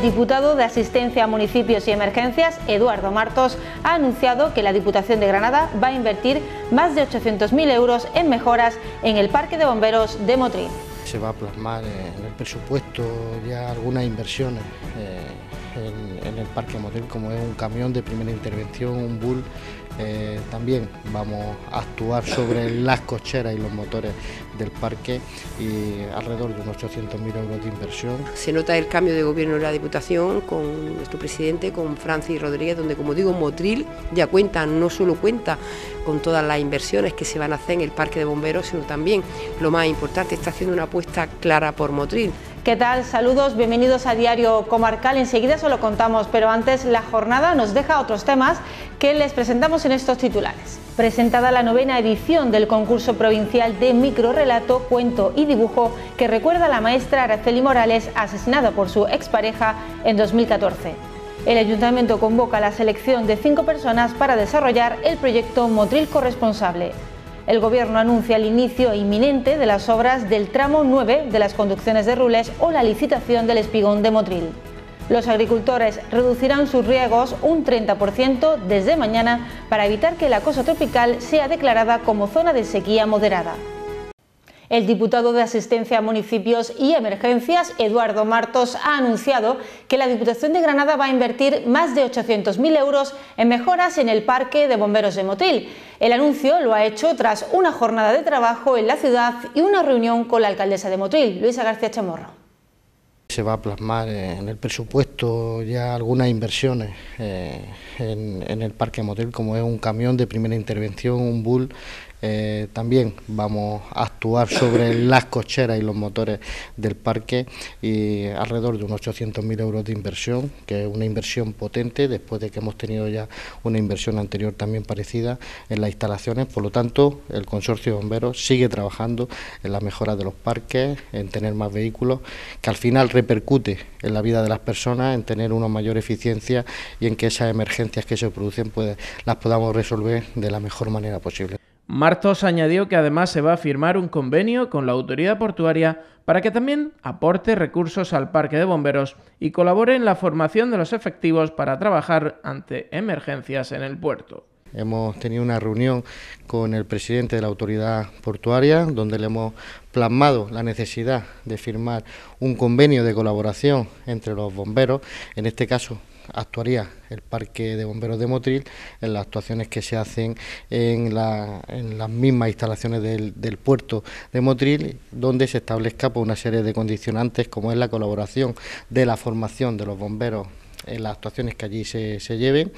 El diputado de Asistencia a Municipios y Emergencias, Eduardo Martos, ha anunciado que la Diputación de Granada va a invertir más de 800.000 euros en mejoras en el Parque de Bomberos de Motril. Se va a plasmar en el presupuesto ya algunas inversiones eh, en, el Parque de Motril, como es un camión de primera intervención, un bull eh, también vamos a actuar sobre las cocheras y los motores del parque y alrededor de unos 800.000 euros de inversión. Se nota el cambio de gobierno de la Diputación con nuestro presidente, con Francis Rodríguez, donde como digo, Motril ya cuenta, no solo cuenta con todas las inversiones que se van a hacer en el parque de bomberos, sino también, lo más importante, está haciendo una apuesta clara por Motril. ¿Qué tal? Saludos, bienvenidos a Diario Comarcal. Enseguida se lo contamos, pero antes la jornada nos deja otros temas que les presentamos en estos titulares. Presentada la novena edición del concurso provincial de microrelato, cuento y dibujo que recuerda a la maestra Araceli Morales asesinada por su expareja en 2014. El ayuntamiento convoca la selección de cinco personas para desarrollar el proyecto Motril Corresponsable el Gobierno anuncia el inicio inminente de las obras del tramo 9 de las conducciones de Rules o la licitación del espigón de Motril. Los agricultores reducirán sus riegos un 30% desde mañana para evitar que la cosa tropical sea declarada como zona de sequía moderada. El diputado de Asistencia a Municipios y Emergencias, Eduardo Martos, ha anunciado que la Diputación de Granada va a invertir más de 800.000 euros en mejoras en el Parque de Bomberos de Motil. El anuncio lo ha hecho tras una jornada de trabajo en la ciudad y una reunión con la alcaldesa de Motil, Luisa García Chamorro. Se va a plasmar en el presupuesto ya algunas inversiones eh, en, el parque Motril, como es un camión de primera intervención, un bull eh, también vamos a actuar sobre las cocheras y los motores del parque y alrededor de unos 800.000 euros de inversión, que es una inversión potente después de que hemos tenido ya una inversión anterior también parecida en las instalaciones. Por lo tanto, el consorcio de bomberos sigue trabajando en la mejora de los parques, en tener más vehículos, que al final repercute en la vida de las personas, en tener una mayor eficiencia y en que esas emergencias que se producen pues, las podamos resolver de la mejor manera posible. Martos añadió que además se va a firmar un convenio con la autoridad portuaria para que también aporte recursos al parque de bomberos y colabore en la formación de los efectivos para trabajar ante emergencias en el puerto. Hemos tenido una reunión con el presidente de la autoridad portuaria, donde le hemos plasmado la necesidad de firmar un convenio de colaboración entre los bomberos, en este caso actuaría el Parque de Bomberos de Motril en las actuaciones que se hacen en, las mismas instalaciones del, puerto de Motril, donde se establezca por pues, una serie de condicionantes como es la colaboración de la formación de los bomberos en las actuaciones que allí se, se lleven,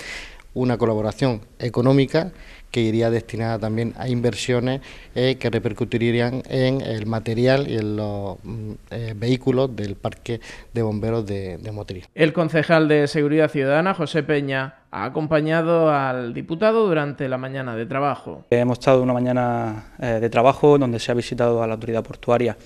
una colaboración económica que iría destinada también a inversiones eh, que repercutirían en el material y en los mm, eh, vehículos del Parque de Bomberos de, de El concejal de Seguridad Ciudadana, José Peña, ha acompañado al diputado durante la mañana de trabajo. Hemos estado una mañana eh, de trabajo donde se ha visitado a la autoridad portuaria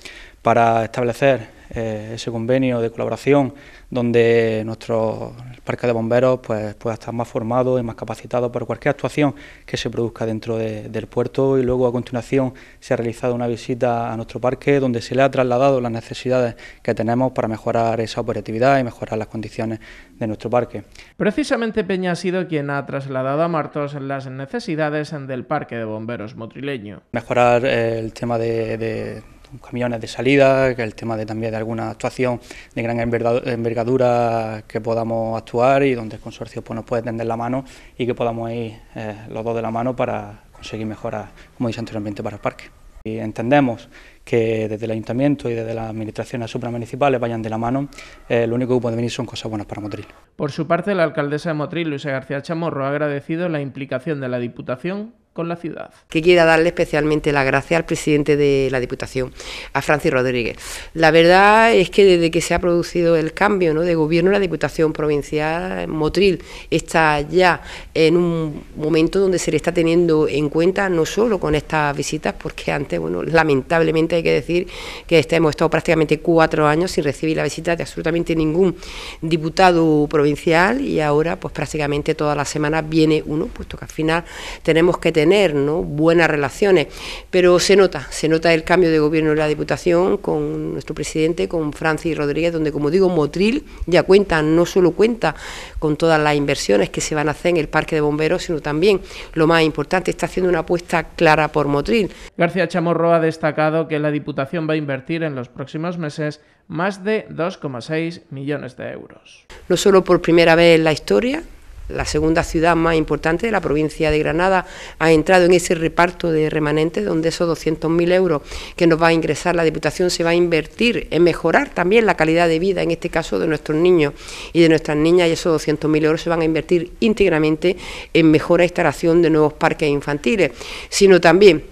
para establecer eh, ese convenio de colaboración donde nuestro parque de bomberos pues, pueda estar más formado y más capacitado para cualquier actuación que se produzca dentro del puerto y luego a continuación se ha realizado una visita a nuestro parque donde se le ha trasladado las necesidades que tenemos para mejorar esa operatividad y mejorar las condiciones de nuestro parque. Precisamente Peña ha sido quien ha trasladado a Martos las necesidades del parque de bomberos motrileño. Mejorar eh, el tema de camiones de salida, que el tema de también de alguna actuación de gran envergadura que podamos actuar y donde el consorcio pues, nos puede tender la mano y que podamos ir eh, los dos de la mano para conseguir mejoras, como dice anteriormente, para el parque. Y entendemos que desde el ayuntamiento y desde las administraciones supramunicipales vayan de la mano, eh, lo único que puede venir son cosas buenas para Motril. Por su parte, la alcaldesa de Motril, Luisa García Chamorro, ha agradecido la implicación de la Diputación con la ciudad. Que quiera darle especialmente la gracia al presidente de la Diputación, a Francis Rodríguez. La verdad es que desde que se ha producido el cambio ¿no? de gobierno, la Diputación Provincial Motril está ya en un momento donde se le está teniendo en cuenta, no solo con estas visitas, porque antes, bueno, lamentablemente hay que decir que este, hemos estado prácticamente cuatro años sin recibir la visita de absolutamente ningún diputado provincial y ahora pues prácticamente todas las semanas viene uno, puesto que al final tenemos que tener tener ¿no? buenas relaciones, pero se nota, se nota el cambio de gobierno de la Diputación con nuestro presidente, con Francis Rodríguez, donde como digo, Motril ya cuenta, no solo cuenta con todas las inversiones que se van a hacer en el Parque de Bomberos, sino también, lo más importante, está haciendo una apuesta clara por Motril. García Chamorro ha destacado que la Diputación va a invertir en los próximos meses más de 2,6 millones de euros. No solo por primera vez en la historia, la segunda ciudad más importante de la provincia de Granada, ha entrado en ese reparto de remanentes donde esos 200.000 euros que nos va a ingresar la Diputación se va a invertir en mejorar también la calidad de vida, en este caso de nuestros niños y de nuestras niñas, y esos 200.000 euros se van a invertir íntegramente en mejora e instalación de nuevos parques infantiles, sino también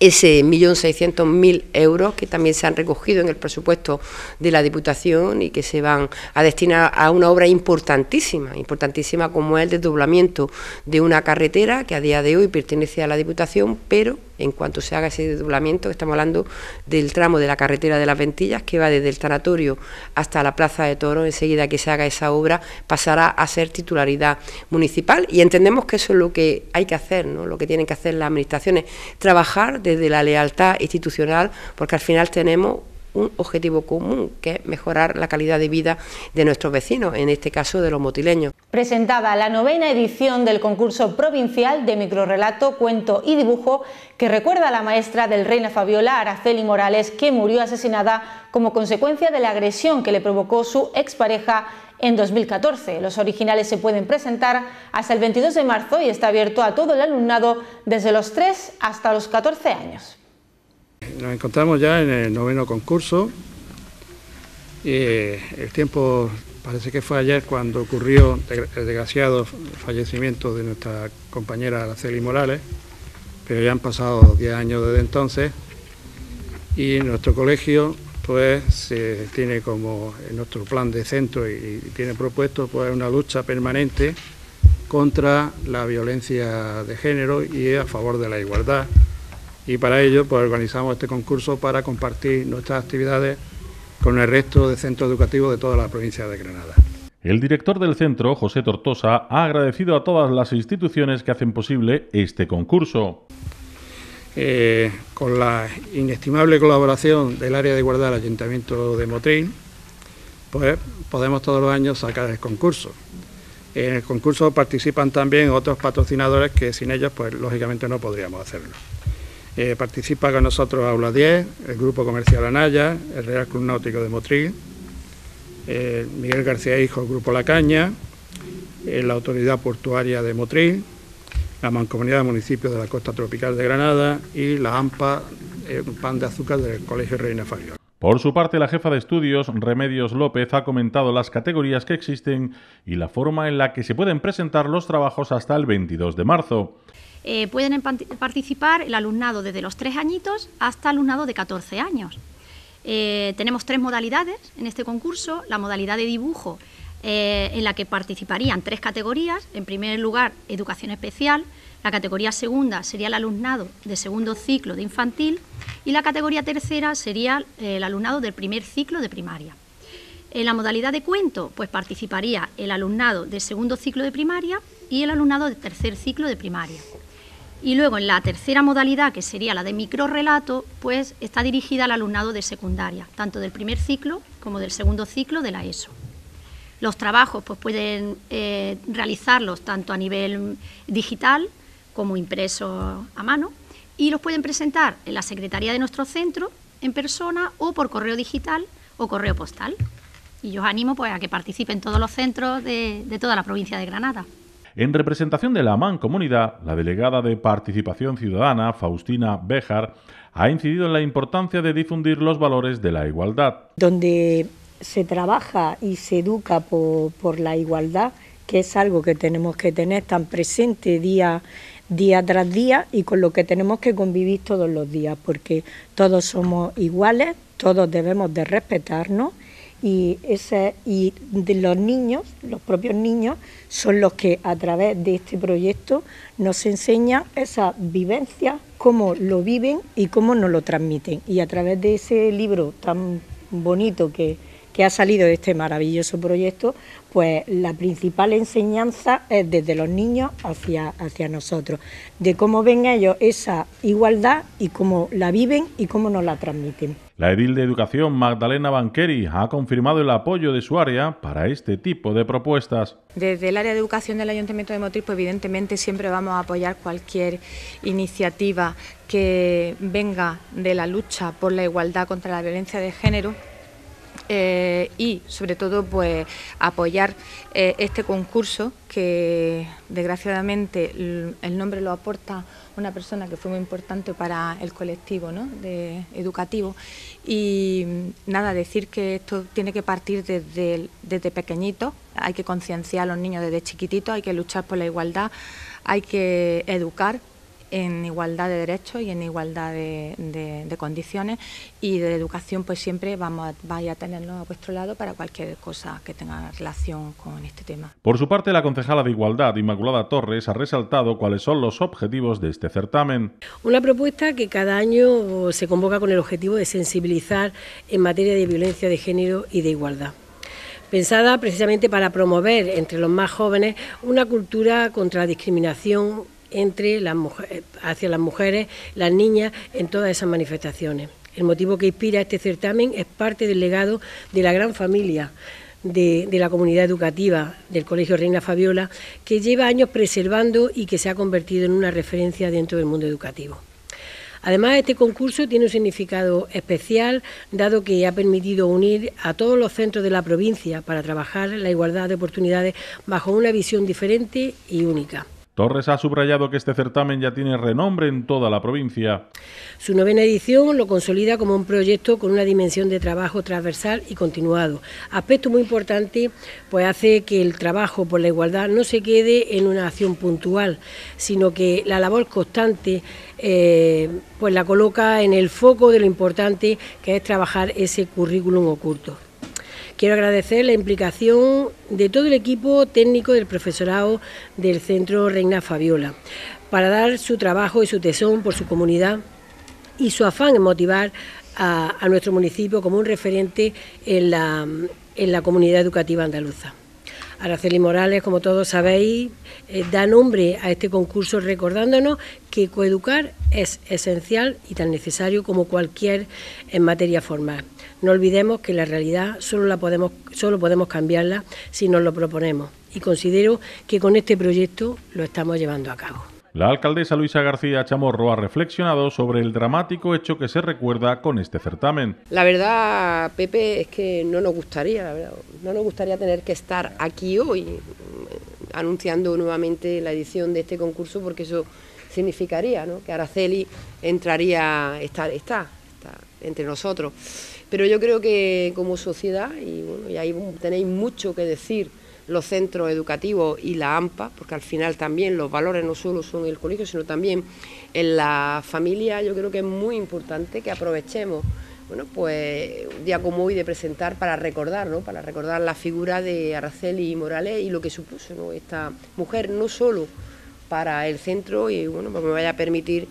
ese 1.600.000 euros que también se han recogido en el presupuesto de la Diputación y que se van a destinar a una obra importantísima, importantísima como es el desdoblamiento de una carretera que a día de hoy pertenece a la Diputación, pero en cuanto se haga ese desdoblamiento, estamos hablando del tramo de la carretera de las Ventillas que va desde el Taratorio. hasta la Plaza de Toro... enseguida que se haga esa obra pasará a ser titularidad municipal y entendemos que eso es lo que hay que hacer, ¿no? lo que tienen que hacer las administraciones, trabajar de la lealtad institucional, porque al final tenemos un objetivo común, que es mejorar la calidad de vida de nuestros vecinos, en este caso de los motileños. Presentada la novena edición del concurso provincial de microrrelato, cuento y dibujo, que recuerda a la maestra del Reina Fabiola, Araceli Morales, que murió asesinada como consecuencia de la agresión que le provocó su expareja en 2014. Los originales se pueden presentar hasta el 22 de marzo y está abierto a todo el alumnado desde los 3 hasta los 14 años. Nos encontramos ya en el noveno concurso. y eh, el tiempo parece que fue ayer cuando ocurrió el desgraciado fallecimiento de nuestra compañera Araceli Morales, pero ya han pasado 10 años desde entonces y nuestro colegio pues se tiene como nuestro plan de centro y, tiene propuesto pues una lucha permanente contra la violencia de género y a favor de la igualdad. Y para ello pues organizamos este concurso para compartir nuestras actividades con el resto de centros educativos de toda la provincia de Granada. El director del centro, José Tortosa, ha agradecido a todas las instituciones que hacen posible este concurso. Eh, con la inestimable colaboración del área de igualdad del Ayuntamiento de Motril, pues podemos todos los años sacar el concurso. En el concurso participan también otros patrocinadores que sin ellos, pues lógicamente no podríamos hacerlo. Eh, participa con nosotros Aula 10, el Grupo Comercial Anaya, el Real Club Náutico de Motril, eh, Miguel García Hijo, Grupo La Caña, la Autoridad Portuaria de Motril, la Mancomunidad de Municipios de la Costa Tropical de Granada y la AMPA, eh, pan de azúcar del Colegio Reina Fabiola. Por su parte, la jefa de estudios, Remedios López, ha comentado las categorías que existen y la forma en la que se pueden presentar los trabajos hasta el 22 de marzo. Eh, pueden participar el alumnado desde los tres añitos hasta alumnado de 14 años. Eh, tenemos tres modalidades en este concurso. La modalidad de dibujo eh, en la que participarían tres categorías. En primer lugar, educación especial. La categoría segunda sería el alumnado de segundo ciclo de infantil y la categoría tercera sería eh, el alumnado del primer ciclo de primaria. En la modalidad de cuento, pues participaría el alumnado de segundo ciclo de primaria y el alumnado de tercer ciclo de primaria. Y luego en la tercera modalidad, que sería la de microrrelato, pues está dirigida al alumnado de secundaria, tanto del primer ciclo como del segundo ciclo de la ESO. Los trabajos pues, pueden eh, realizarlos tanto a nivel digital como impreso a mano y los pueden presentar en la secretaría de nuestro centro en persona o por correo digital o correo postal. Y yo os animo pues, a que participen todos los centros de, toda la provincia de Granada. En representación de la Man Comunidad, la delegada de Participación Ciudadana, Faustina Béjar, ha incidido en la importancia de difundir los valores de la igualdad. Donde se trabaja y se educa por, la igualdad, que es algo que tenemos que tener tan presente día, día tras día y con lo que tenemos que convivir todos los días, porque todos somos iguales, todos debemos de respetarnos y, ese, y de los niños, los propios niños, son los que a través de este proyecto nos enseñan esa vivencia, cómo lo viven y cómo nos lo transmiten. Y a través de ese libro tan bonito que, que ha salido de este maravilloso proyecto, pues la principal enseñanza es desde los niños hacia, hacia nosotros, de cómo ven ellos esa igualdad y cómo la viven y cómo nos la transmiten. La edil de educación Magdalena Banqueri ha confirmado el apoyo de su área para este tipo de propuestas. Desde el área de educación del Ayuntamiento de Motriz, pues evidentemente siempre vamos a apoyar cualquier iniciativa que venga de la lucha por la igualdad contra la violencia de género eh, y sobre todo pues apoyar eh, este concurso que desgraciadamente el, nombre lo aporta una persona que fue muy importante para el colectivo educativo y nada, decir que esto tiene que partir desde, desde pequeñitos, hay que concienciar a los niños desde chiquititos, hay que luchar por la igualdad, hay que educar en igualdad de derechos y en igualdad de, condiciones y de educación pues siempre vamos a, vais a tenernos a vuestro lado para cualquier cosa que tenga relación con este tema. Por su parte, la concejala de Igualdad, Inmaculada Torres, ha resaltado cuáles son los objetivos de este certamen. Una propuesta que cada año eh, se convoca con el objetivo de sensibilizar en materia de violencia de género y de igualdad pensada precisamente para promover entre los más jóvenes una cultura contra la discriminación entre hacia las mujeres, las niñas, en todas esas manifestaciones. El motivo que inspira este certamen es parte del legado de la gran familia de, de, la comunidad educativa del Colegio Reina Fabiola, que lleva años preservando y que se ha convertido en una referencia dentro del mundo educativo. Además, este concurso tiene un significado especial, dado que ha permitido unir a todos los centros de la provincia para trabajar la igualdad de oportunidades bajo una visión diferente y única. Torres ha subrayado que este certamen ya tiene renombre en toda la provincia. Su novena edición lo consolida como un proyecto con una dimensión de trabajo transversal y continuado. Aspecto muy importante, pues hace que el trabajo por la igualdad no se quede en una acción puntual, sino que la labor constante eh, pues la coloca en el foco de lo importante que es trabajar ese currículum oculto. Quiero agradecer la implicación de todo el equipo técnico del profesorado del Centro Reina Fabiola para dar su trabajo y su tesón por su comunidad y su afán en motivar a, nuestro municipio como un referente en en la comunidad educativa andaluza. Araceli Morales, como todos sabéis, eh, da nombre a este concurso recordándonos que coeducar es esencial y tan necesario como cualquier en materia formal. No olvidemos que la realidad solo, la podemos, solo podemos cambiarla si nos lo proponemos y considero que con este proyecto lo estamos llevando a cabo. La alcaldesa Luisa García Chamorro ha reflexionado sobre el dramático hecho que se recuerda con este certamen. La verdad, Pepe, es que no nos gustaría, la verdad, no nos gustaría tener que estar aquí hoy mm, anunciando nuevamente la edición de este concurso porque eso significaría ¿no? que Araceli entraría, está, está, entre nosotros. Pero yo creo que como sociedad, y, bueno, y ahí tenéis mucho que decir, los centros educativos y la AMPA, porque al final también los valores no solo son el colegio, sino también en la familia, yo creo que es muy importante que aprovechemos bueno, pues un día como hoy de presentar para recordar, ¿no? Para recordar la figura de Araceli Morales y lo que supuso, Esta mujer no solo para el centro y bueno, pues me vaya a permitir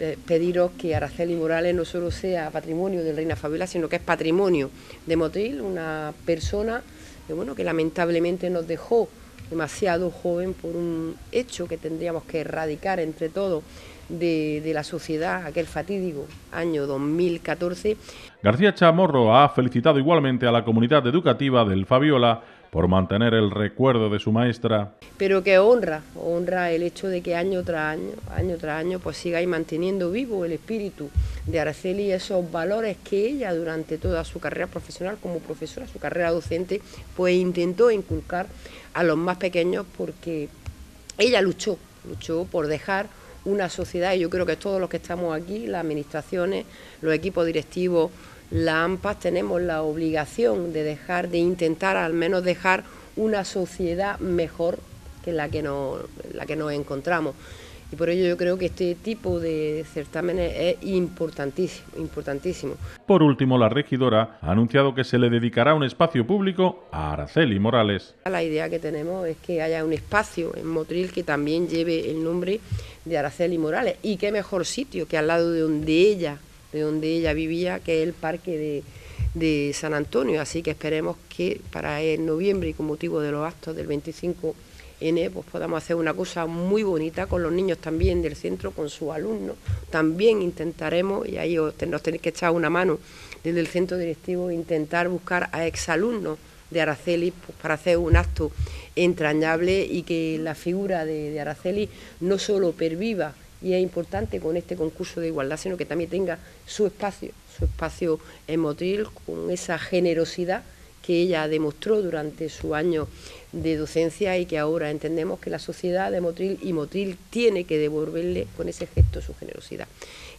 eh, pediros que Araceli Morales no solo sea patrimonio del Reina Fabiola, sino que es patrimonio de Motil, una persona que, bueno, que lamentablemente nos dejó demasiado joven por un hecho que tendríamos que erradicar entre todos de, la sociedad, aquel fatídico año 2014. García Chamorro ha felicitado igualmente a la comunidad educativa del Fabiola por mantener el recuerdo de su maestra. Pero que honra, honra el hecho de que año tras año, año tras año, pues sigáis manteniendo vivo el espíritu de Araceli y esos valores que ella durante toda su carrera profesional como profesora, su carrera docente, pues intentó inculcar a los más pequeños porque ella luchó, luchó por dejar una sociedad, y yo creo que todos los que estamos aquí, las administraciones, los equipos directivos, la AMPA tenemos la obligación de dejar, de intentar al menos dejar una sociedad mejor que la que, nos, la que nos encontramos. Y por ello yo creo que este tipo de certámenes es importantísimo, importantísimo. Por último, la regidora ha anunciado que se le dedicará un espacio público a Araceli Morales. La idea que tenemos es que haya un espacio en Motril que también lleve el nombre de Araceli Morales. Y qué mejor sitio que al lado de donde ella de donde ella vivía, que es el parque de, San Antonio. Así que esperemos que para el noviembre y con motivo de los actos del 25 N, pues podamos hacer una cosa muy bonita con los niños también del centro, con sus alumnos. También intentaremos, y ahí nos tenéis que echar una mano desde el centro directivo, intentar buscar a exalumnos de Araceli pues, para hacer un acto entrañable y que la figura de, de Araceli no solo perviva, y es importante con este concurso de igualdad, sino que también tenga su espacio, su espacio en Motril, con esa generosidad que ella demostró durante su año de docencia y que ahora entendemos que la sociedad de Motril y Motril tiene que devolverle con ese gesto su generosidad.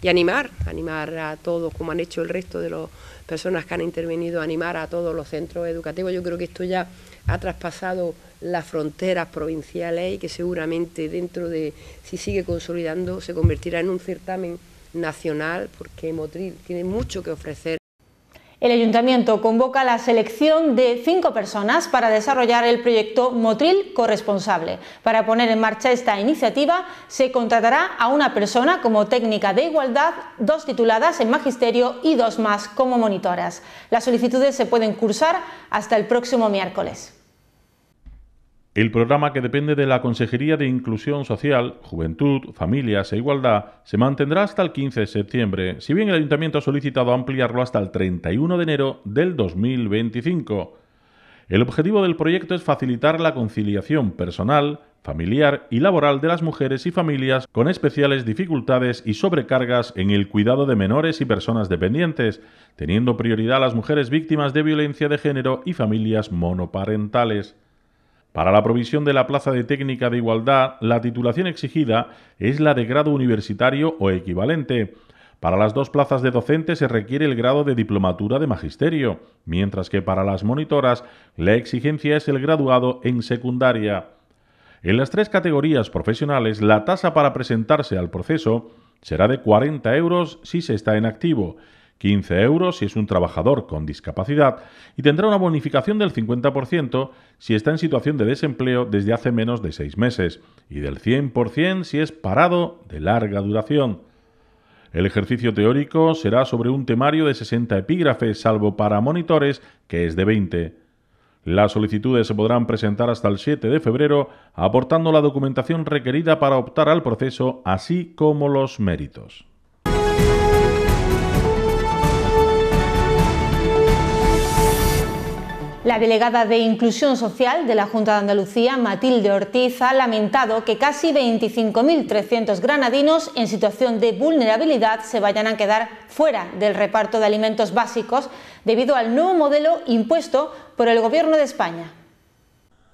Y animar, animar a todos, como han hecho el resto de las personas que han intervenido, animar a todos los centros educativos. Yo creo que esto ya ha traspasado las fronteras provinciales y que seguramente dentro de, si sigue consolidando, se convertirá en un certamen nacional porque Motril tiene mucho que ofrecer el ayuntamiento convoca la selección de cinco personas para desarrollar el proyecto Motril Corresponsable. Para poner en marcha esta iniciativa se contratará a una persona como técnica de igualdad, dos tituladas en magisterio y dos más como monitoras. Las solicitudes se pueden cursar hasta el próximo miércoles. El programa que depende de la Consejería de Inclusión Social, Juventud, Familias e Igualdad se mantendrá hasta el 15 de septiembre, si bien el ayuntamiento ha solicitado ampliarlo hasta el 31 de enero del 2025. El objetivo del proyecto es facilitar la conciliación personal, familiar y laboral de las mujeres y familias con especiales dificultades y sobrecargas en el cuidado de menores y personas dependientes, teniendo prioridad a las mujeres víctimas de violencia de género y familias monoparentales. Para la provisión de la plaza de técnica de igualdad, la titulación exigida es la de grado universitario o equivalente. Para las dos plazas de docente se requiere el grado de diplomatura de magisterio, mientras que para las monitoras la exigencia es el graduado en secundaria. En las tres categorías profesionales, la tasa para presentarse al proceso será de 40 euros si se está en activo 15 euros si es un trabajador con discapacidad y tendrá una bonificación del 50% si está en situación de desempleo desde hace menos de seis meses y del 100% si es parado de larga duración. El ejercicio teórico será sobre un temario de 60 epígrafes, salvo para monitores, que es de 20. Las solicitudes se podrán presentar hasta el 7 de febrero, aportando la documentación requerida para optar al proceso, así como los méritos. La delegada de Inclusión Social de la Junta de Andalucía, Matilde Ortiz, ha lamentado que casi 25.300 granadinos en situación de vulnerabilidad se vayan a quedar fuera del reparto de alimentos básicos debido al nuevo modelo impuesto por el Gobierno de España.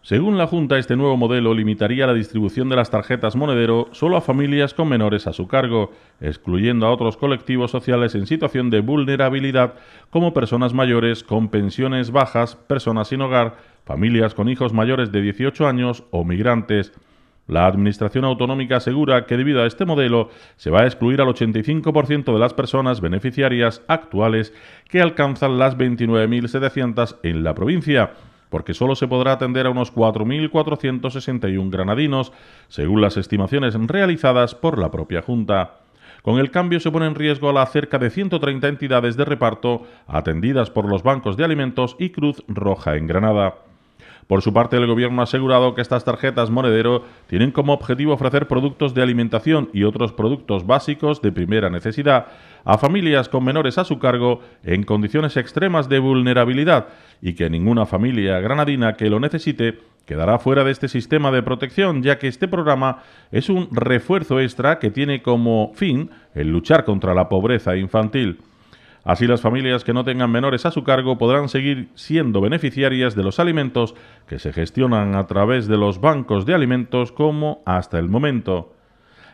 Según la Junta, este nuevo modelo limitaría la distribución de las tarjetas monedero solo a familias con menores a su cargo, excluyendo a otros colectivos sociales en situación de vulnerabilidad como personas mayores con pensiones bajas, personas sin hogar, familias con hijos mayores de 18 años o migrantes. La Administración Autonómica asegura que debido a este modelo se va a excluir al 85% de las personas beneficiarias actuales que alcanzan las 29.700 en la provincia porque solo se podrá atender a unos 4.461 granadinos, según las estimaciones realizadas por la propia Junta. Con el cambio se pone en riesgo a las cerca de 130 entidades de reparto atendidas por los bancos de alimentos y Cruz Roja en Granada. Por su parte, el gobierno ha asegurado que estas tarjetas monedero tienen como objetivo ofrecer productos de alimentación y otros productos básicos de primera necesidad a familias con menores a su cargo en condiciones extremas de vulnerabilidad y que ninguna familia granadina que lo necesite quedará fuera de este sistema de protección, ya que este programa es un refuerzo extra que tiene como fin el luchar contra la pobreza infantil. Así las familias que no tengan menores a su cargo podrán seguir siendo beneficiarias de los alimentos que se gestionan a través de los bancos de alimentos como hasta el momento.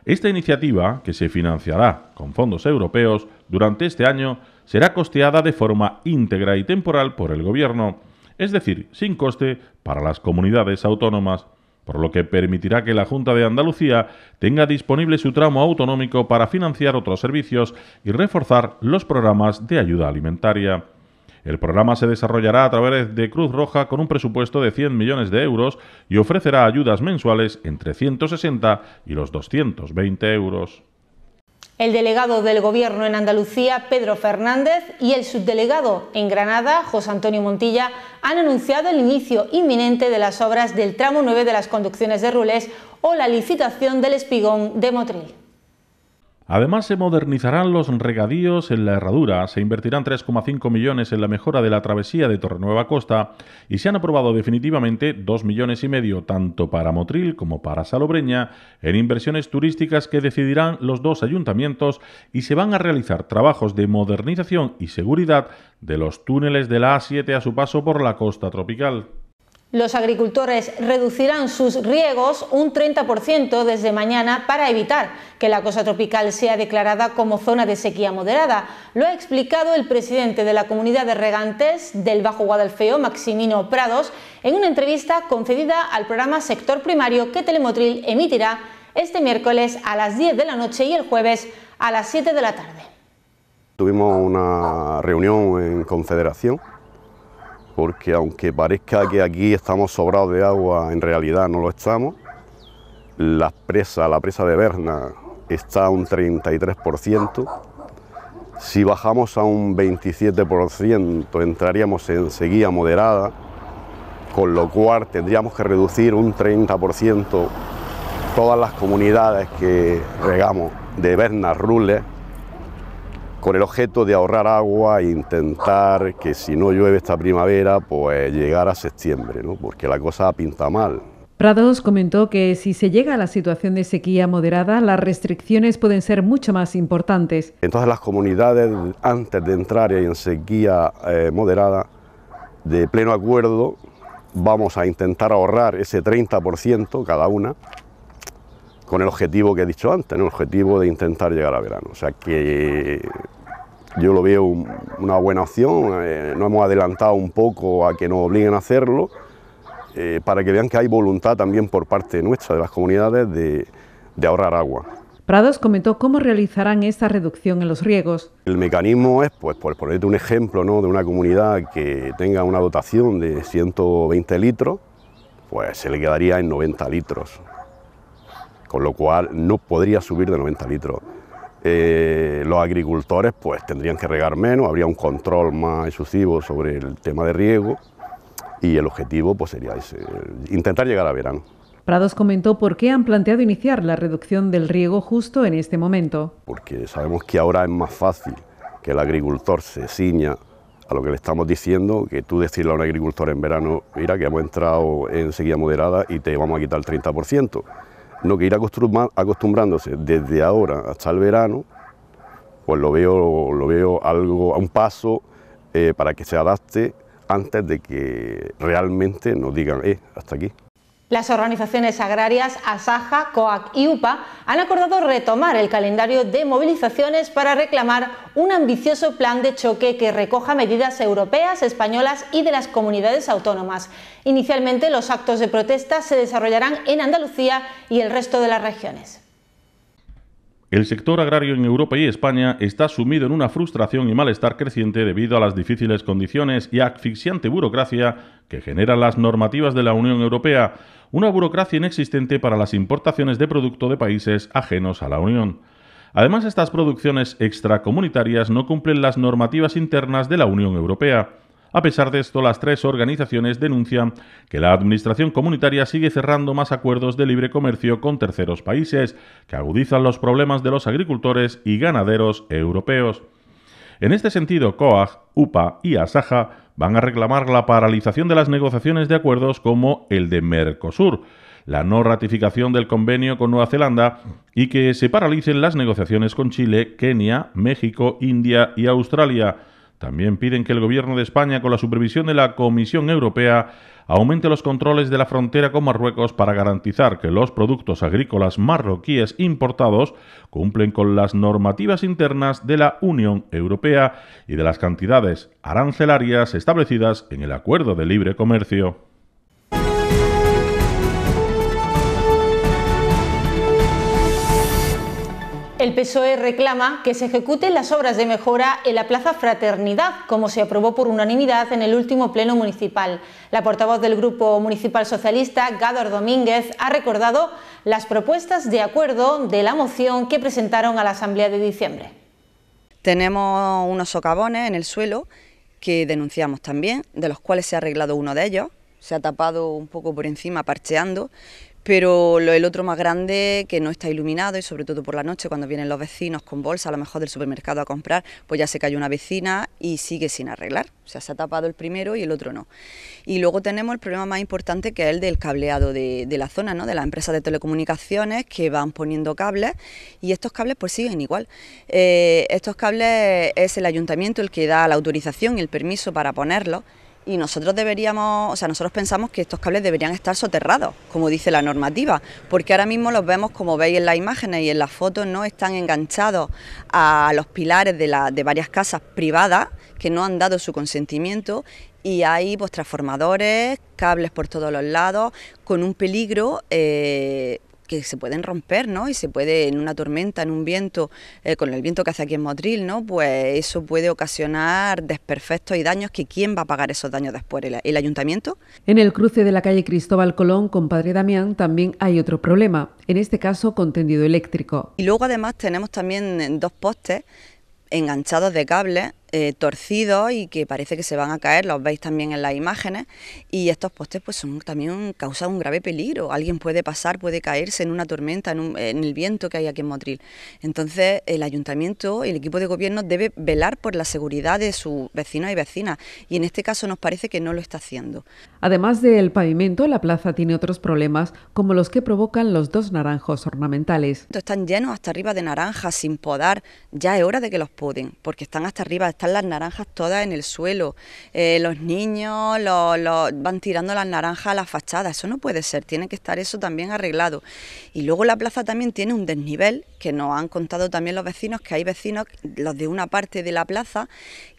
Esta iniciativa, que se financiará con fondos europeos durante este año, será costeada de forma íntegra y temporal por el Gobierno, es decir, sin coste para las comunidades autónomas por lo que permitirá que la Junta de Andalucía tenga disponible su tramo autonómico para financiar otros servicios y reforzar los programas de ayuda alimentaria. El programa se desarrollará a través de Cruz Roja con un presupuesto de 100 millones de euros y ofrecerá ayudas mensuales entre 160 y los 220 euros el delegado del Gobierno en Andalucía, Pedro Fernández, y el subdelegado en Granada, José Antonio Montilla, han anunciado el inicio inminente de las obras del tramo 9 de las conducciones de Rulés o la licitación del espigón de Motril. Además, se modernizarán los regadíos en la herradura, se invertirán 3,5 millones en la mejora de la travesía de Torrenueva Costa y se han aprobado definitivamente 2 millones y medio, tanto para Motril como para Salobreña, en inversiones turísticas que decidirán los dos ayuntamientos y se van a realizar trabajos de modernización y seguridad de los túneles de la A7 a su paso por la costa tropical. Los agricultores reducirán sus riegos un 30% desde mañana para evitar que la cosa tropical sea declarada como zona de sequía moderada. Lo ha explicado el presidente de la comunidad de regantes del Bajo Guadalfeo, Maximino Prados, en una entrevista concedida al programa Sector Primario que Telemotril emitirá este miércoles a las 10 de la noche y el jueves a las 7 de la tarde. Tuvimos una reunión en Confederación porque aunque parezca que aquí estamos sobrados de agua, en realidad no lo estamos. La presa, la presa de Berna está a un 33%. Si bajamos a un 27% entraríamos en sequía moderada, con lo cual tendríamos que reducir un 30% todas las comunidades que regamos de Berna, Rules, con el objeto de ahorrar agua e intentar que si no llueve esta primavera, pues llegar a septiembre, ¿no? porque la cosa pinta mal. Prados comentó que si se llega a la situación de sequía moderada, las restricciones pueden ser mucho más importantes. Entonces las comunidades, antes de entrar en sequía eh, moderada, de pleno acuerdo, vamos a intentar ahorrar ese 30% cada una, con el objetivo que he dicho antes, el objetivo de intentar llegar a verano. O sea que yo lo veo una buena opción, eh, nos hemos adelantado un poco a que nos obliguen a hacerlo, eh, para que vean que hay voluntad también por parte nuestra, de las comunidades, de, ahorrar agua. Prados comentó cómo realizarán esta reducción en los riegos. El mecanismo es, pues, por ponerte un ejemplo de una comunidad que tenga una dotación de 120 litros, pues se le quedaría en 90 litros, con lo cual no podría subir de 90 litros. Eh, los agricultores pues tendrían que regar menos, habría un control más excesivo sobre el tema de riego y el objetivo pues sería ese, intentar llegar a verano. Prados comentó por qué han planteado iniciar la reducción del riego justo en este momento. Porque sabemos que ahora es más fácil que el agricultor se ciña a lo que le estamos diciendo, que tú decirle a un agricultor en verano, mira que hemos entrado en sequía moderada y te vamos a quitar el 30%. ...no que ir acostumbrándose desde ahora hasta el verano, pues lo veo, lo veo algo a un paso eh, para que se adapte antes de que realmente nos digan, eh, hasta aquí. Las organizaciones agrarias ASAJA, COAC y UPA han acordado retomar el calendario de movilizaciones para reclamar un ambicioso plan de choque que recoja medidas europeas, españolas y de las comunidades autónomas. Inicialmente los actos de protesta se desarrollarán en Andalucía y el resto de las regiones. El sector agrario en Europa y España está sumido en una frustración y malestar creciente debido a las difíciles condiciones y asfixiante burocracia que generan las normativas de la Unión Europea, una burocracia inexistente para las importaciones de producto de países ajenos a la Unión. Además, estas producciones extracomunitarias no cumplen las normativas internas de la Unión Europea. A pesar de esto, las tres organizaciones denuncian que la Administración Comunitaria sigue cerrando más acuerdos de libre comercio con terceros países, que agudizan los problemas de los agricultores y ganaderos europeos. En este sentido, COAG, UPA y ASAJA van a reclamar la paralización de las negociaciones de acuerdos como el de Mercosur, la no ratificación del convenio con Nueva Zelanda y que se paralicen las negociaciones con Chile, Kenia, México, India y Australia también piden que el Gobierno de España, con la supervisión de la Comisión Europea, aumente los controles de la frontera con Marruecos para garantizar que los productos agrícolas marroquíes importados cumplen con las normativas internas de la Unión Europea y de las cantidades arancelarias establecidas en el Acuerdo de Libre Comercio. el PSOE reclama que se ejecuten las obras de mejora en la Plaza Fraternidad, como se aprobó por unanimidad en el último pleno municipal. La portavoz del Grupo Municipal Socialista, Gador Domínguez, ha recordado las propuestas de acuerdo de la moción que presentaron a la Asamblea de diciembre. Tenemos unos socavones en el suelo que denunciamos también, de los cuales se ha arreglado uno de ellos, se ha tapado un poco por encima parcheando pero el otro más grande que no está iluminado y sobre todo por la noche cuando vienen los vecinos con bolsa a lo mejor del supermercado a comprar, pues ya se cayó una vecina y sigue sin arreglar, o sea, se ha tapado el primero y el otro no. Y luego tenemos el problema más importante que es el del cableado de, la zona, ¿no? de las empresas de telecomunicaciones que van poniendo cables y estos cables pues siguen igual. Eh, estos cables es el ayuntamiento el que da la autorización y el permiso para ponerlos y nosotros deberíamos, o sea, nosotros pensamos que estos cables deberían estar soterrados, como dice la normativa, porque ahora mismo los vemos, como veis en las imágenes y en las fotos, no están enganchados a los pilares de, de varias casas privadas que no han dado su consentimiento y hay pues transformadores, cables por todos los lados, con un peligro eh, que se pueden romper, ¿no? Y se puede en una tormenta, en un viento, eh, con el viento que hace aquí en Motril, ¿no? Pues eso puede ocasionar desperfectos y daños que quién va a pagar esos daños después, ¿el, ayuntamiento? En el cruce de la calle Cristóbal Colón con Padre Damián también hay otro problema, en este caso con tendido eléctrico. Y luego además tenemos también dos postes enganchados de cables eh, torcidos y que parece que se van a caer, los veis también en las imágenes, y estos postes pues son también causan un grave peligro, alguien puede pasar, puede caerse en una tormenta, en, el viento que hay aquí en Motril. Entonces el ayuntamiento y el equipo de gobierno debe velar por la seguridad de sus vecinos y vecinas, y en este caso nos parece que no lo está haciendo. Además del pavimento, la plaza tiene otros problemas como los que provocan los dos naranjos ornamentales. Están llenos hasta arriba de naranjas sin podar, ya es hora de que los poden, porque están hasta arriba, las naranjas todas en el suelo. Eh, los niños van tirando las naranjas a la fachada... Eso no puede ser, tiene que estar eso también arreglado. Y luego la plaza también tiene un desnivel que nos han contado también los vecinos, que hay vecinos, los de una parte de la plaza,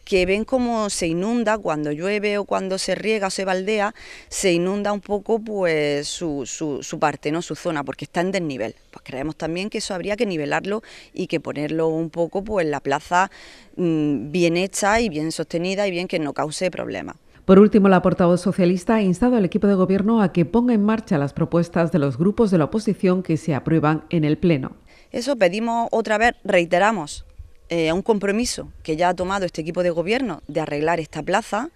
que ven cómo se inunda cuando llueve o cuando se riega o se baldea, se inunda un poco pues su, parte, ¿no? su zona, porque está en desnivel. Pues creemos también que eso habría que nivelarlo y que ponerlo un poco pues la plaza mm, bien hecha y bien sostenida y bien que no cause problemas. Por último, la portavoz socialista ha instado al equipo de gobierno a que ponga en marcha las propuestas de los grupos de la oposición que se aprueban en el Pleno. Eso pedimos otra vez, reiteramos, eh, un compromiso que ya ha tomado este equipo de gobierno de arreglar esta plaza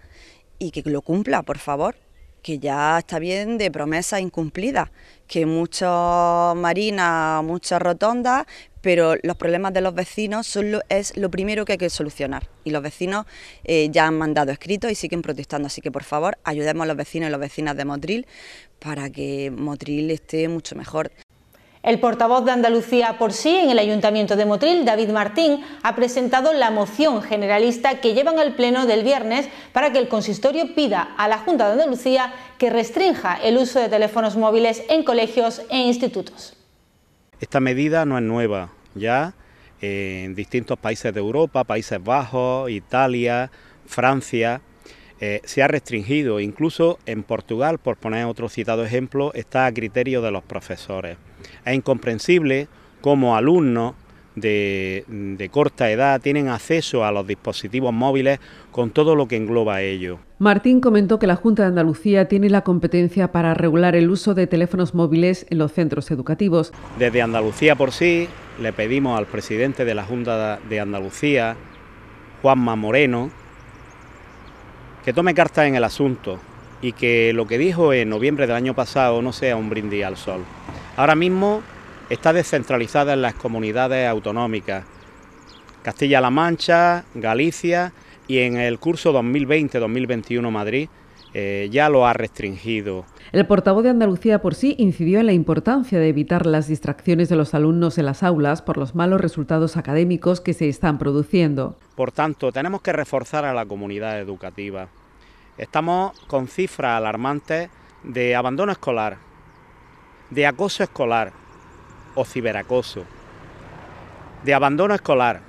y que lo cumpla, por favor, que ya está bien de promesa incumplida, que muchas marinas, muchas rotondas, pero los problemas de los vecinos son es lo primero que hay que solucionar. Y los vecinos eh, ya han mandado escritos y siguen protestando, así que por favor ayudemos a los vecinos y las vecinas de Motril para que Motril esté mucho mejor. El portavoz de Andalucía por sí en el Ayuntamiento de Motril, David Martín, ha presentado la moción generalista que llevan al Pleno del viernes para que el consistorio pida a la Junta de Andalucía que restrinja el uso de teléfonos móviles en colegios e institutos. Esta medida no es nueva, ya en distintos países de Europa, Países Bajos, Italia, Francia, eh, se ha restringido. Incluso en Portugal, por poner otro citado ejemplo, está a criterio de los profesores. Es incomprensible cómo alumnos de, de, corta edad tienen acceso a los dispositivos móviles con todo lo que engloba ello. Martín comentó que la Junta de Andalucía tiene la competencia para regular el uso de teléfonos móviles en los centros educativos. Desde Andalucía por sí le pedimos al presidente de la Junta de Andalucía, Juanma Moreno, que tome carta en el asunto y que lo que dijo en noviembre del año pasado no sea un brindis al sol. Ahora mismo está descentralizada en las comunidades autonómicas, Castilla-La Mancha, Galicia y en el curso 2020-2021 Madrid eh, ya lo ha restringido. El portavoz de Andalucía por sí incidió en la importancia de evitar las distracciones de los alumnos en las aulas por los malos resultados académicos que se están produciendo. Por tanto, tenemos que reforzar a la comunidad educativa. Estamos con cifras alarmantes de abandono escolar, de acoso escolar o ciberacoso, de abandono escolar.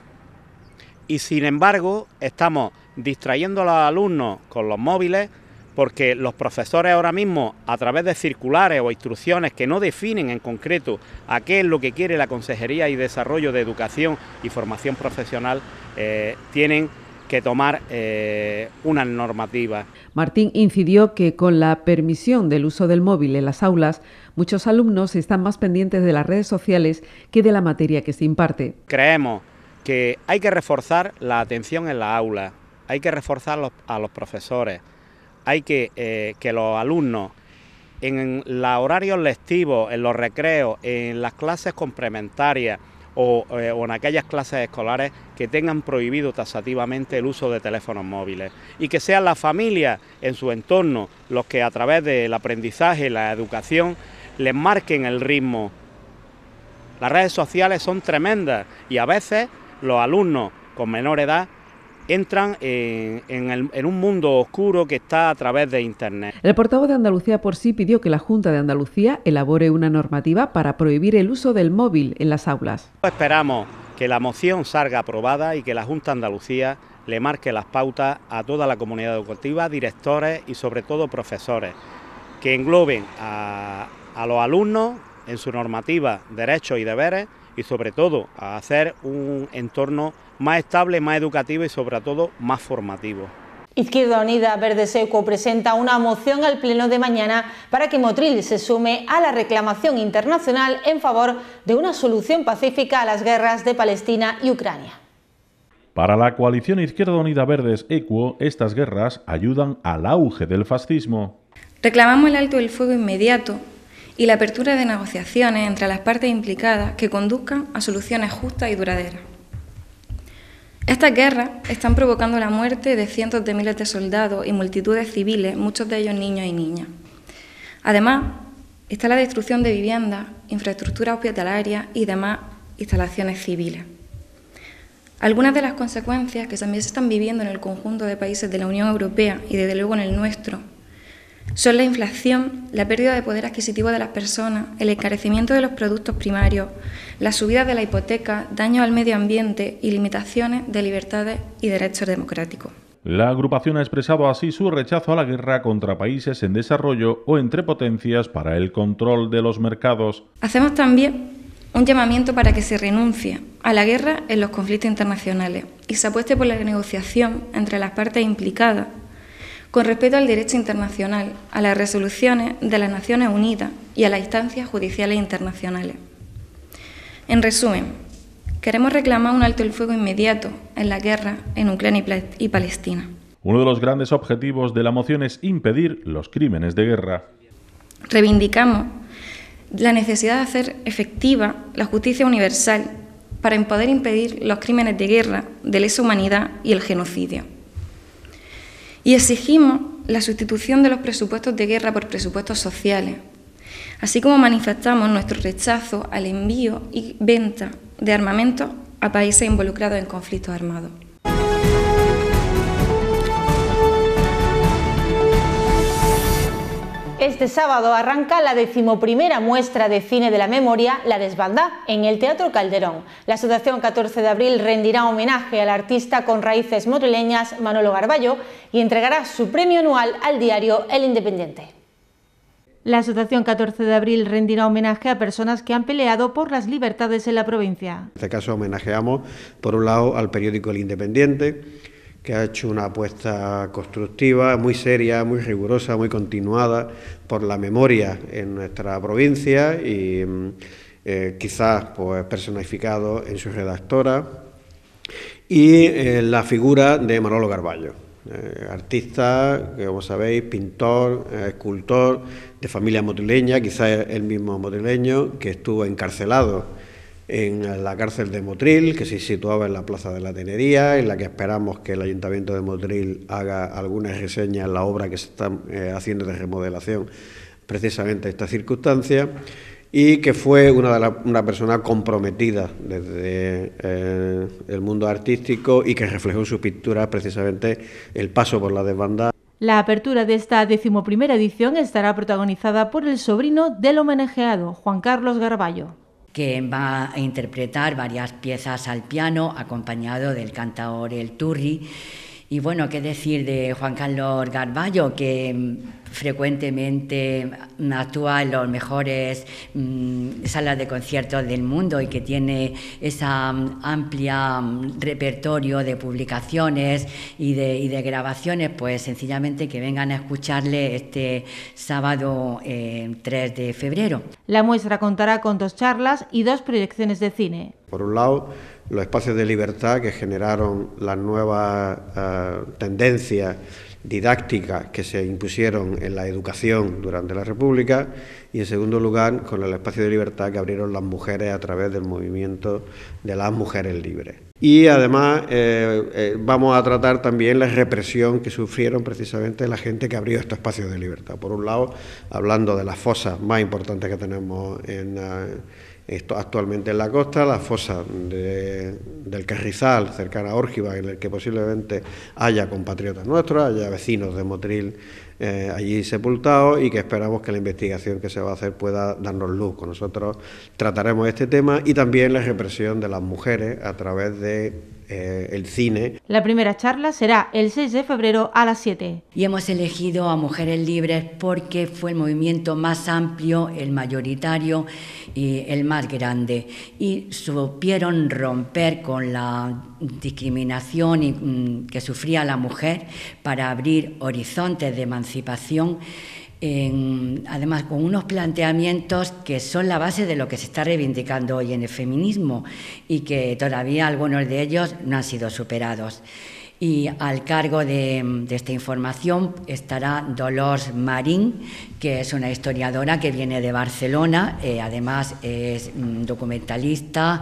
Y sin embargo, estamos distrayendo a los alumnos con los móviles porque los profesores ahora mismo, a través de circulares o instrucciones que no definen en concreto a qué es lo que quiere la Consejería y Desarrollo de Educación y Formación Profesional, eh, tienen que tomar eh, una normativa. Martín incidió que con la permisión del uso del móvil en las aulas, muchos alumnos están más pendientes de las redes sociales que de la materia que se imparte. Creemos que hay que reforzar la atención en la aula, hay que reforzar a los profesores, hay que eh, que los alumnos en los horarios lectivos, en los recreos, en las clases complementarias o, eh, en aquellas clases escolares que tengan prohibido tasativamente el uso de teléfonos móviles y que sean las familias en su entorno los que a través del aprendizaje, y la educación, les marquen el ritmo. Las redes sociales son tremendas y a veces los alumnos con menor edad entran en, un mundo oscuro que está a través de Internet. El portavoz de Andalucía por sí pidió que la Junta de Andalucía elabore una normativa para prohibir el uso del móvil en las aulas. Esperamos que la moción salga aprobada y que la Junta de Andalucía le marque las pautas a toda la comunidad educativa, directores y sobre todo profesores, que engloben a, a los alumnos en su normativa derechos y deberes y sobre todo a hacer un entorno más estable, más educativo y sobre todo más formativo. Izquierda Unida Verdes Seco presenta una moción al Pleno de mañana para que Motril se sume a la reclamación internacional en favor de una solución pacífica a las guerras de Palestina y Ucrania. Para la coalición Izquierda Unida Verdes Equo, estas guerras ayudan al auge del fascismo. Reclamamos el alto del fuego inmediato y la apertura de negociaciones entre las partes implicadas que conduzcan a soluciones justas y duraderas. Estas guerras están provocando la muerte de cientos de miles de soldados y multitudes civiles, muchos de ellos niños y niñas. Además, está la destrucción de viviendas, infraestructura hospitalarias y demás instalaciones civiles. Algunas de las consecuencias que también se están viviendo en el conjunto de países de la Unión Europea y desde luego en el nuestro son la inflación, la pérdida de poder adquisitivo de las personas, el encarecimiento de los productos primarios, la subida de la hipoteca, daño al medio ambiente y limitaciones de libertades y derechos democráticos. La agrupación ha expresado así su rechazo a la guerra contra países en desarrollo o entre potencias para el control de los mercados. Hacemos también un llamamiento para que se renuncie a la guerra en los conflictos internacionales y se apueste por la negociación entre las partes implicadas con respeto al derecho internacional, a las resoluciones de las Naciones Unidas y a las instancias judiciales internacionales. En resumen, queremos reclamar un alto el fuego inmediato en la guerra en Ucrania y Palestina. Uno de los grandes objetivos de la moción es impedir los crímenes de guerra. Reivindicamos la necesidad de hacer efectiva la justicia universal para poder e impedir los crímenes de guerra, de lesa humanidad y el genocidio y exigimos la sustitución de los presupuestos de guerra por presupuestos sociales, así como manifestamos nuestro rechazo al envío y venta de armamento a países involucrados en conflictos armados. Este sábado arranca la decimoprimera muestra de cine de la memoria, La Desbandá, en el Teatro Calderón. La Asociación 14 de Abril rendirá homenaje al artista con raíces motrileñas Manolo Garballo y entregará su premio anual al diario El Independiente. La Asociación 14 de Abril rendirá homenaje a personas que han peleado por las libertades en la provincia. En este caso homenajeamos, por un lado, al periódico El Independiente, que ha hecho una apuesta constructiva, muy seria, muy rigurosa, muy continuada por la memoria en nuestra provincia y mm, eh, quizás pues, personificado en su redactora, y la figura de Manolo garballo eh, artista, como sabéis, pintor, escultor de familia motileña, quizás el mismo motileño, que estuvo encarcelado en la cárcel de Motril, que se situaba en la Plaza de la Tenería, en la que esperamos que el Ayuntamiento de Motril haga alguna reseña en la obra que se está eh, haciendo de remodelación precisamente esta circunstancia, y que fue una, persona comprometida desde eh, el mundo artístico y que reflejó en sus pinturas precisamente el paso por la desbandada. La apertura de esta decimoprimera edición estará protagonizada por el sobrino del homenajeado, Juan Carlos Garballo que va a interpretar varias piezas al piano, acompañado del cantaor El Turri. Y bueno, qué decir de Juan Carlos Garballo, que frecuentemente actúa en las mejores mm, salas de conciertos del mundo y que tiene ese mm, amplia mm, repertorio de publicaciones y de, grabaciones, pues sencillamente que vengan a escucharle este sábado 3 eh, de febrero. La muestra contará con dos charlas y dos proyecciones de cine. Por un lado, los espacios de libertad que generaron las nuevas eh, tendencias didácticas que se impusieron en la educación durante la República y, en segundo lugar, con el espacio de libertad que abrieron las mujeres a través del movimiento de las mujeres libres. Y además eh, eh, vamos a tratar también la represión que sufrieron precisamente la gente que abrió estos espacios de libertad. Por un lado, hablando de las fosas más importantes que tenemos en... Eh, esto actualmente en la costa, la fosa del Carrizal, cercana a Órgiva, en el que posiblemente haya compatriotas nuestros, haya vecinos de Motril eh, allí sepultados y que esperamos que la investigación que se va a hacer pueda darnos luz. Con nosotros trataremos este tema y también la represión de las mujeres a través de eh, el cine. La primera charla será el 6 de febrero a las 7. Y hemos elegido a Mujeres Libres porque fue el movimiento más amplio, el mayoritario y el más grande. Y supieron romper con la discriminación mm, que sufría la mujer para abrir horizontes de emancipación además con unos planteamientos que son la base de lo que se está reivindicando hoy en el feminismo y que todavía algunos de ellos no han sido superados. Y al cargo de, esta información estará Dolores Marín, que es una historiadora que viene de Barcelona, eh, además es mm, documentalista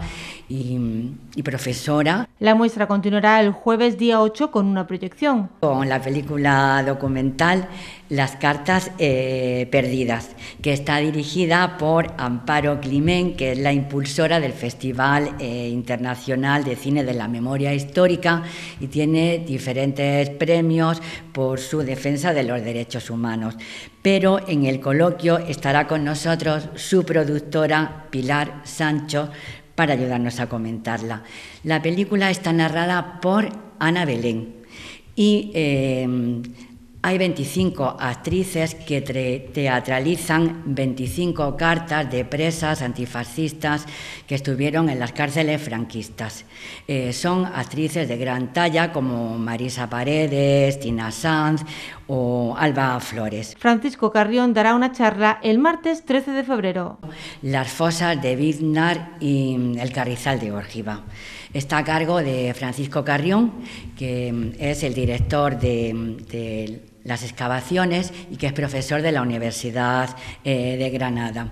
y, profesora. La muestra continuará el jueves día 8 con una proyección. Con la película documental Las cartas eh, perdidas, que está dirigida por Amparo climén que es la impulsora del Festival eh, Internacional de Cine de la Memoria Histórica y tiene diferentes premios por su defensa de los derechos humanos. Pero en el coloquio estará con nosotros su productora Pilar Sancho para ayudarnos a comentarla. La película está narrada por Ana Belén y eh, hay 25 actrices que teatralizan 25 cartas de presas antifascistas que estuvieron en las cárceles franquistas. Eh, son actrices de gran talla como Marisa Paredes, Tina Sanz o Alba Flores. Francisco Carrión dará una charla el martes 13 de febrero. Las fosas de Biznar y el Carrizal de Orgiva está a cargo de Francisco Carrión, que es el director de, las excavaciones y que es profesor de la Universidad eh, de Granada.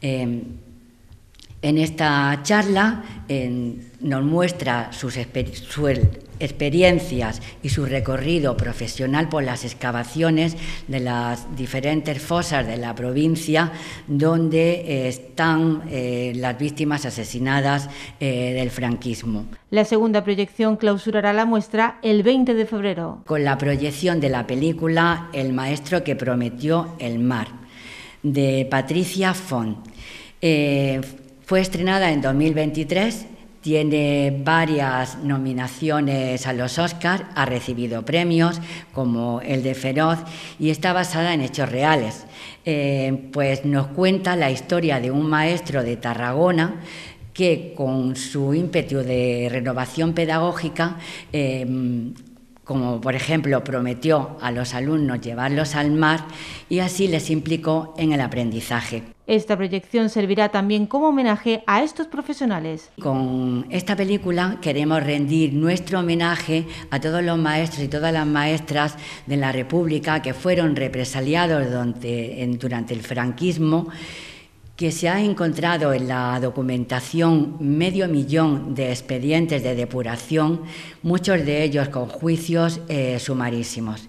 Eh, en esta charla nos muestra sus experiencias y su recorrido profesional por las excavaciones de las diferentes fosas de la provincia donde están eh, las víctimas asesinadas eh, del franquismo. La segunda proyección clausurará la muestra el 20 de febrero. Con la proyección de la película El maestro que prometió el mar, de Patricia Font. Eh, fue estrenada en 2023, tiene varias nominaciones a los Oscars, ha recibido premios como el de Feroz y está basada en hechos reales. Eh, pues nos cuenta la historia de un maestro de Tarragona que con su ímpetu de renovación pedagógica eh, como por ejemplo prometió a los alumnos llevarlos al mar y así les implicó en el aprendizaje. Esta proyección servirá también como homenaje a estos profesionales. Con esta película queremos rendir nuestro homenaje a todos los maestros y todas las maestras de la República que fueron represaliados durante, el franquismo que se ha encontrado en la documentación medio millón de expedientes de depuración, muchos de ellos con juicios eh, sumarísimos.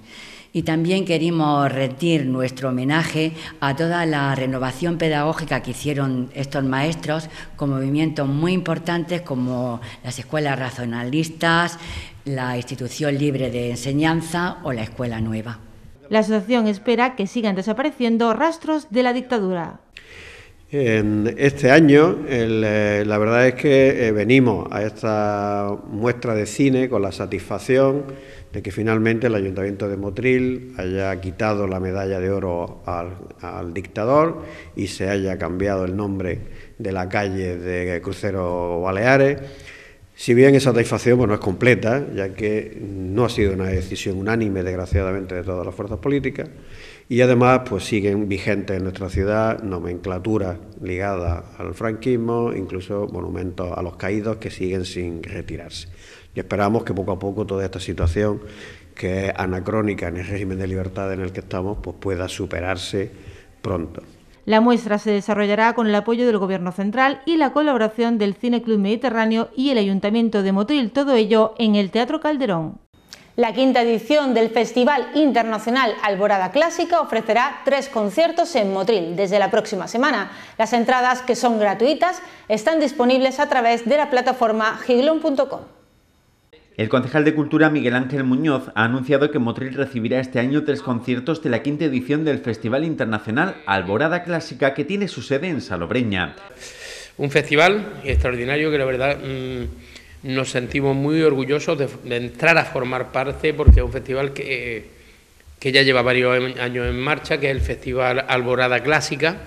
Y también queremos rendir nuestro homenaje a toda la renovación pedagógica que hicieron estos maestros con movimientos muy importantes como las escuelas racionalistas, la institución libre de enseñanza o la escuela nueva. La asociación espera que sigan desapareciendo rastros de la dictadura. En Este año eh, la verdad es que eh, venimos a esta muestra de cine con la satisfacción de que finalmente el Ayuntamiento de Motril haya quitado la medalla de oro al, dictador y se haya cambiado el nombre de la calle de Crucero Baleares. Si bien esa satisfacción no es completa, ya que no ha sido una decisión unánime, desgraciadamente, de todas las fuerzas políticas, y además pues siguen vigentes en nuestra ciudad nomenclaturas ligadas al franquismo, incluso monumentos a los caídos que siguen sin retirarse. Y esperamos que poco a poco toda esta situación que es anacrónica en el régimen de libertad en el que estamos pues pueda superarse pronto. La muestra se desarrollará con el apoyo del Gobierno Central y la colaboración del Cine Club Mediterráneo y el Ayuntamiento de Motril, todo ello en el Teatro Calderón. La quinta edición del Festival Internacional Alborada Clásica ofrecerá tres conciertos en Motril desde la próxima semana. Las entradas, que son gratuitas, están disponibles a través de la plataforma giglon.com. El concejal de Cultura Miguel Ángel Muñoz ha anunciado que Motril recibirá este año tres conciertos de la quinta edición del Festival Internacional Alborada Clásica que tiene su sede en Salobreña. Un festival extraordinario que la verdad... Mm, nos sentimos muy orgullosos de, entrar a formar parte porque es un festival que, ya lleva varios años en marcha, que es el Festival Alborada Clásica,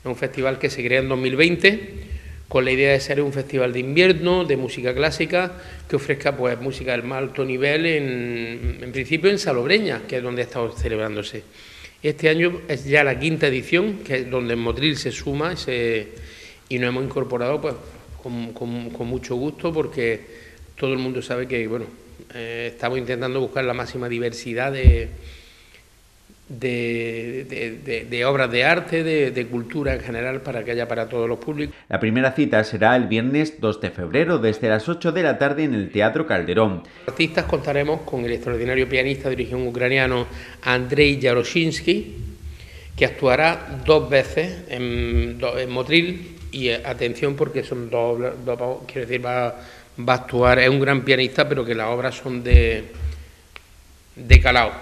es un festival que se crea en 2020 con la idea de ser un festival de invierno, de música clásica, que ofrezca pues música del más alto nivel, en, en principio en Salobreña, que es donde ha estado celebrándose. Este año es ya la quinta edición, que es donde Motril se suma y nos hemos incorporado pues con, mucho gusto porque todo el mundo sabe que, bueno, eh, estamos intentando buscar la máxima diversidad de, de, obras de arte, de, cultura en general, para que haya para todos los públicos. La primera cita será el viernes 2 de febrero, desde las 8 de la tarde en el Teatro Calderón. artistas contaremos con el extraordinario pianista de origen ucraniano Andrei Yaroshinsky, que actuará dos veces en Motril y eh, atención porque son dos, quiere quiero decir, va, va, a actuar, es un gran pianista, pero que las obras son de, de Calao.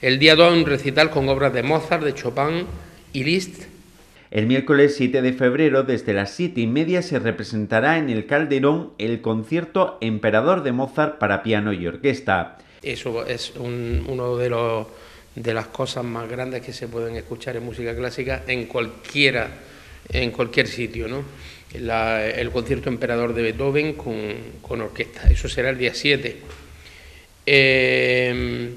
El día 2 un recital con obras de Mozart, de Chopin y Liszt. El miércoles 7 de febrero, desde las 7 y media, se representará en el Calderón el concierto Emperador de Mozart para piano y orquesta. Eso es uno de los de las cosas más grandes que se pueden escuchar en música clásica en cualquiera en cualquier sitio, ¿no? el concierto emperador de Beethoven con, orquesta, eso será el día 7. Em,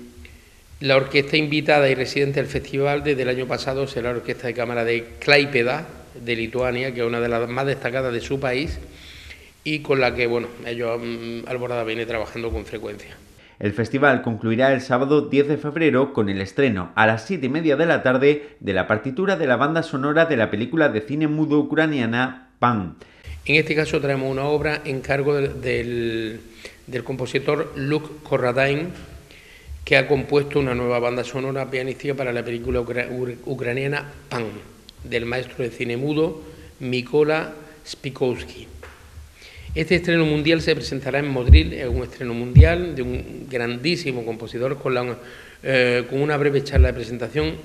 la orquesta invitada y residente del festival desde el año pasado será la Orquesta de Cámara de Klaipeda, de Lituania, que es una de las más destacadas de su país y con la que, bueno, ellos mm, Alborada viene trabajando con frecuencia. El festival concluirá el sábado 10 de febrero con el estreno a las 7 y media de la tarde de la partitura de la banda sonora de la película de cine mudo ucraniana Pan. En este caso traemos una obra en cargo del, compositor Luke Corradine, que ha compuesto una nueva banda sonora pianística para la película ucraniana Pan, del maestro de cine mudo Mikola Spikowski. Este estreno mundial se presentará en Madrid, es un estreno mundial de un grandísimo compositor eh, con, una breve charla de presentación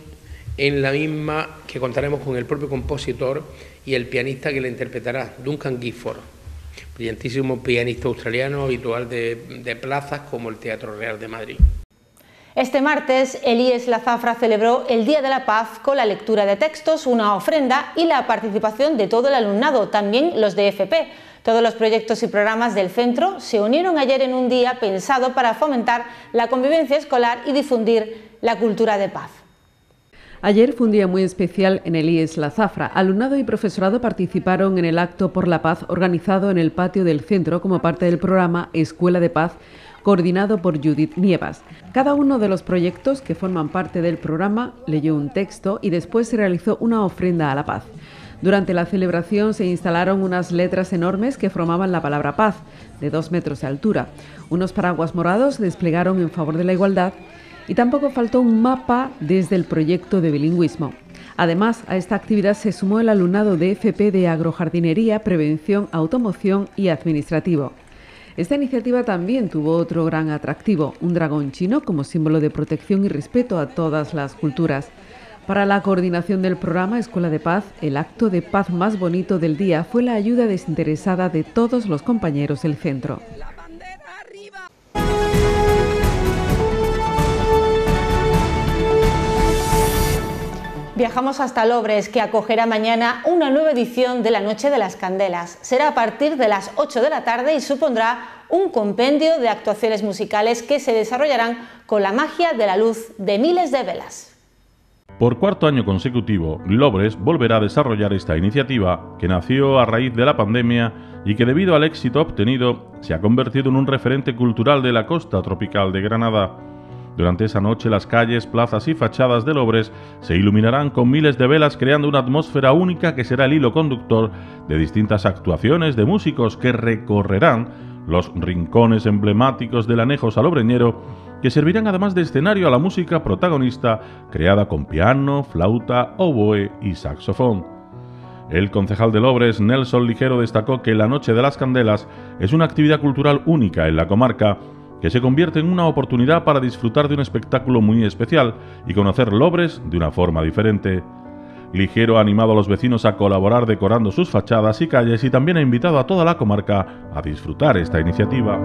en la misma que contaremos con el propio compositor y el pianista que le interpretará, Duncan Gifford, brillantísimo pianista australiano habitual de, plazas como el Teatro Real de Madrid. Este martes, Elías Lazafra celebró el Día de la Paz con la lectura de textos, una ofrenda y la participación de todo el alumnado, también los de FP. Todos los proyectos y programas del centro se unieron ayer en un día pensado para fomentar la convivencia escolar y difundir la cultura de paz. Ayer fue un día muy especial en el IES La Zafra. Alumnado y profesorado participaron en el acto por la paz organizado en el patio del centro como parte del programa Escuela de Paz coordinado por Judith Nievas. Cada uno de los proyectos que forman parte del programa leyó un texto y después se realizó una ofrenda a la paz. Durante la celebración se instalaron unas letras enormes que formaban la palabra paz, de dos metros de altura. Unos paraguas morados desplegaron en favor de la igualdad y tampoco faltó un mapa desde el proyecto de bilingüismo. Además, a esta actividad se sumó el alumnado de FP de Agrojardinería, Prevención, Automoción y Administrativo. Esta iniciativa también tuvo otro gran atractivo, un dragón chino como símbolo de protección y respeto a todas las culturas. Para la coordinación del programa Escuela de Paz, el acto de paz más bonito del día fue la ayuda desinteresada de todos los compañeros del centro. Viajamos hasta Lobres, que acogerá mañana una nueva edición de la Noche de las Candelas. Será a partir de las 8 de la tarde y supondrá un compendio de actuaciones musicales que se desarrollarán con la magia de la luz de miles de velas. Por cuarto año consecutivo, Lobres volverá a desarrollar esta iniciativa que nació a raíz de la pandemia y que debido al éxito obtenido se ha convertido en un referente cultural de la costa tropical de Granada. Durante esa noche las calles, plazas y fachadas de Lobres se iluminarán con miles de velas creando una atmósfera única que será el hilo conductor de distintas actuaciones de músicos que recorrerán los rincones emblemáticos del anejo salobreñero, que servirán además de escenario a la música protagonista creada con piano, flauta, oboe y saxofón. El concejal de Lobres, Nelson Ligero, destacó que la Noche de las Candelas es una actividad cultural única en la comarca que se convierte en una oportunidad para disfrutar de un espectáculo muy especial y conocer Lobres de una forma diferente. Ligero ha animado a los vecinos a colaborar decorando sus fachadas y calles y también ha invitado a toda la comarca a disfrutar esta iniciativa.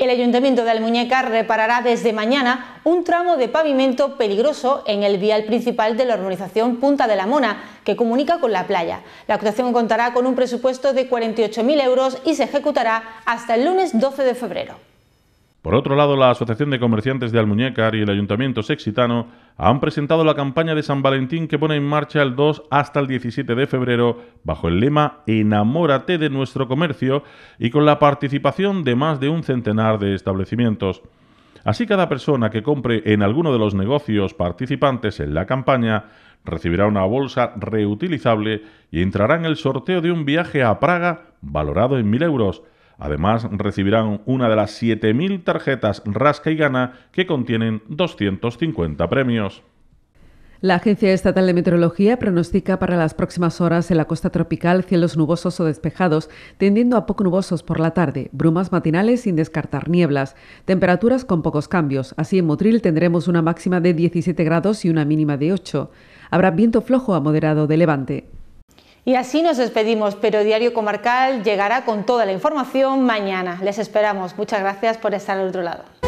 El Ayuntamiento de Almuñeca reparará desde mañana un tramo de pavimento peligroso en el vial principal de la urbanización Punta de la Mona, que comunica con la playa. La actuación contará con un presupuesto de 48.000 euros y se ejecutará hasta el lunes 12 de febrero. Por otro lado, la Asociación de Comerciantes de Almuñécar y el Ayuntamiento Sexitano han presentado la campaña de San Valentín que pone en marcha el 2 hasta el 17 de febrero bajo el lema Enamórate de nuestro comercio y con la participación de más de un centenar de establecimientos. Así cada persona que compre en alguno de los negocios participantes en la campaña recibirá una bolsa reutilizable y entrará en el sorteo de un viaje a Praga valorado en 1.000 euros Además, recibirán una de las 7.000 tarjetas Rasca y Gana que contienen 250 premios. La Agencia Estatal de Meteorología pronostica para las próximas horas en la costa tropical cielos nubosos o despejados, tendiendo a poco nubosos por la tarde, brumas matinales sin descartar nieblas, temperaturas con pocos cambios. Así en Motril tendremos una máxima de 17 grados y una mínima de 8. Habrá viento flojo a moderado de levante. Y así nos despedimos, pero Diario Comarcal llegará con toda la información mañana. Les esperamos. Muchas gracias por estar al otro lado.